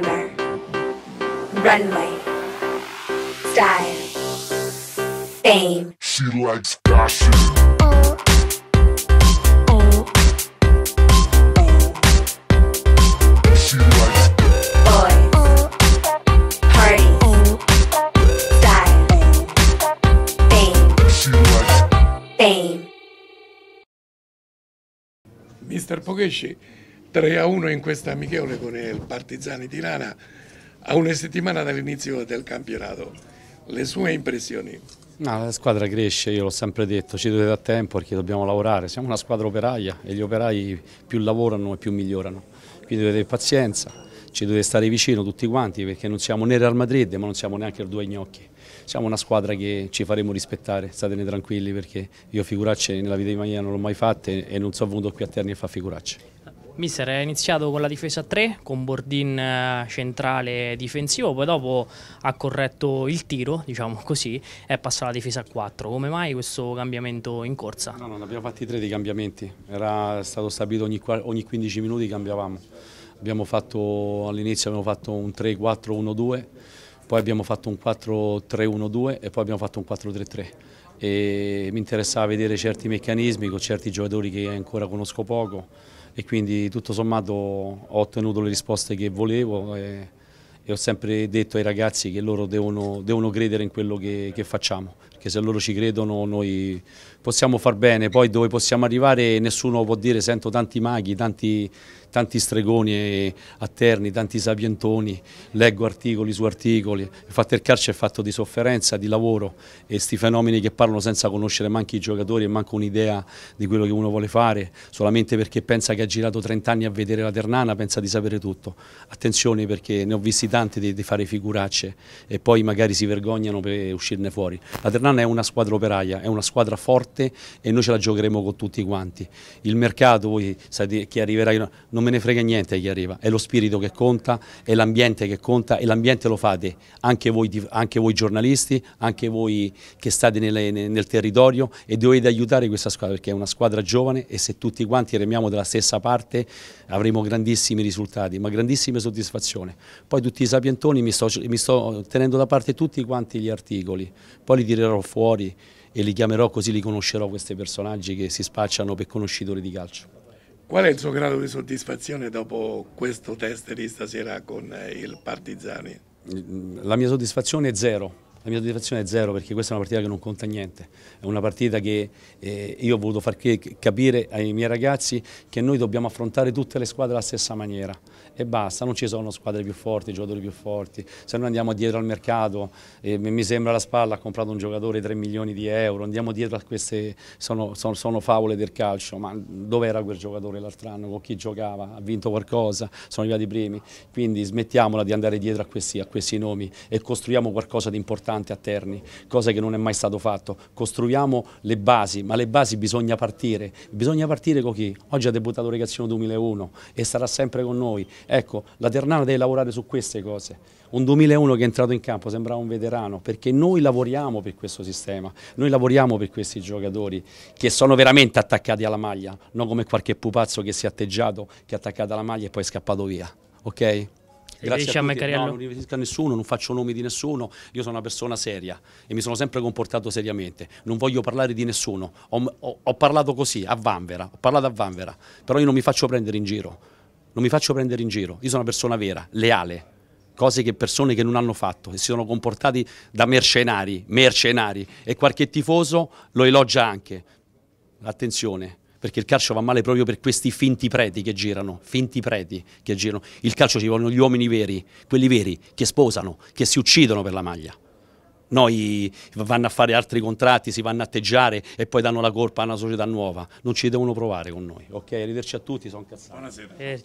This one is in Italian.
glamour, runway, style, fame. She likes fashion. She likes boys, style, fame. She likes fame. Mr. Pogeshi. 3 a 1 in questa amichevole con il Partizani Tirana a una settimana dall'inizio del campionato. Le sue impressioni? No, la squadra cresce, io l'ho sempre detto, ci dovete a tempo perché dobbiamo lavorare, siamo una squadra operaia e gli operai più lavorano e più migliorano, quindi dovete avere pazienza, ci dovete stare vicino tutti quanti perché non siamo né Real Madrid ma non siamo neanche il due gnocchi, siamo una squadra che ci faremo rispettare, statene tranquilli perché io figuracce nella vita di Maia non l'ho mai fatta e non sono venuto qui a Terni a fare figuracce. Mister, è iniziato con la difesa a 3, con Bordin eh, centrale difensivo, poi dopo ha corretto il tiro, diciamo così, e è passato la difesa a 4. Come mai questo cambiamento in corsa? No, non abbiamo fatto i tre di cambiamenti, era stato stabilito ogni, ogni 15 minuti cambiavamo. all'inizio abbiamo fatto un 3-4-1-2, poi abbiamo fatto un 4-3-1-2 e poi abbiamo fatto un 4-3-3 e mi interessava vedere certi meccanismi con certi giocatori che ancora conosco poco e quindi tutto sommato ho ottenuto le risposte che volevo e, e ho sempre detto ai ragazzi che loro devono, devono credere in quello che, che facciamo che se loro ci credono noi possiamo far bene, poi dove possiamo arrivare nessuno può dire, sento tanti maghi, tanti, tanti stregoni eh, Terni, tanti sapientoni, leggo articoli su articoli, il fatto del calcio è fatto di sofferenza, di lavoro e questi fenomeni che parlano senza conoscere manco i giocatori e manco un'idea di quello che uno vuole fare, solamente perché pensa che ha girato 30 anni a vedere la Ternana, pensa di sapere tutto. Attenzione perché ne ho visti tanti di, di fare figuracce e poi magari si vergognano per uscirne fuori. La Ternana non è una squadra operaia, è una squadra forte e noi ce la giocheremo con tutti quanti. Il mercato, voi sapete chi arriverà, non me ne frega niente chi arriva, è lo spirito che conta, è l'ambiente che conta e l'ambiente lo fate anche voi, anche voi, giornalisti, anche voi che state nelle, nel territorio e dovete aiutare questa squadra perché è una squadra giovane e se tutti quanti remiamo dalla stessa parte avremo grandissimi risultati, ma grandissime soddisfazioni. Poi tutti i sapientoni mi sto, mi sto tenendo da parte tutti quanti gli articoli, poi li tirerò fuori e li chiamerò così li conoscerò questi personaggi che si spacciano per conoscitori di calcio. Qual è il suo grado di soddisfazione dopo questo test di stasera con eh, il Partigiani? La mia soddisfazione è zero, la mia soddisfazione è zero perché questa è una partita che non conta niente, è una partita che eh, io ho voluto far capire ai miei ragazzi che noi dobbiamo affrontare tutte le squadre alla stessa maniera e basta, non ci sono squadre più forti, giocatori più forti, se noi andiamo dietro al mercato, eh, mi sembra la spalla ha comprato un giocatore 3 milioni di euro, andiamo dietro a queste, sono, sono, sono favole del calcio, ma dove era quel giocatore l'altro anno, con chi giocava, ha vinto qualcosa, sono arrivati i primi, quindi smettiamola di andare dietro a questi, a questi nomi e costruiamo qualcosa di importante importante a Terni, cosa che non è mai stato fatto. Costruiamo le basi, ma le basi bisogna partire. Bisogna partire con chi? Oggi ha debuttato Regazzino 2001 e sarà sempre con noi. Ecco, la Ternana deve lavorare su queste cose. Un 2001 che è entrato in campo sembrava un veterano, perché noi lavoriamo per questo sistema, noi lavoriamo per questi giocatori che sono veramente attaccati alla maglia, non come qualche pupazzo che si è atteggiato, che è attaccato alla maglia e poi è scappato via. Ok? Grazie a tutti, no, non riferisco a nessuno, non faccio nomi di nessuno, io sono una persona seria e mi sono sempre comportato seriamente, non voglio parlare di nessuno, ho, ho, ho parlato così a Vanvera, ho parlato a Vanvera, però io non mi faccio prendere in giro, non mi faccio prendere in giro, io sono una persona vera, leale, cose che persone che non hanno fatto e si sono comportati da mercenari, mercenari e qualche tifoso lo elogia anche. Attenzione, perché il calcio va male proprio per questi finti preti che girano, finti preti che girano. Il calcio ci vogliono gli uomini veri, quelli veri, che sposano, che si uccidono per la maglia. Noi vanno a fare altri contratti, si vanno a atteggiare e poi danno la colpa a una società nuova. Non ci devono provare con noi. Ok, arrivederci a tutti, sono cazzato. Buonasera.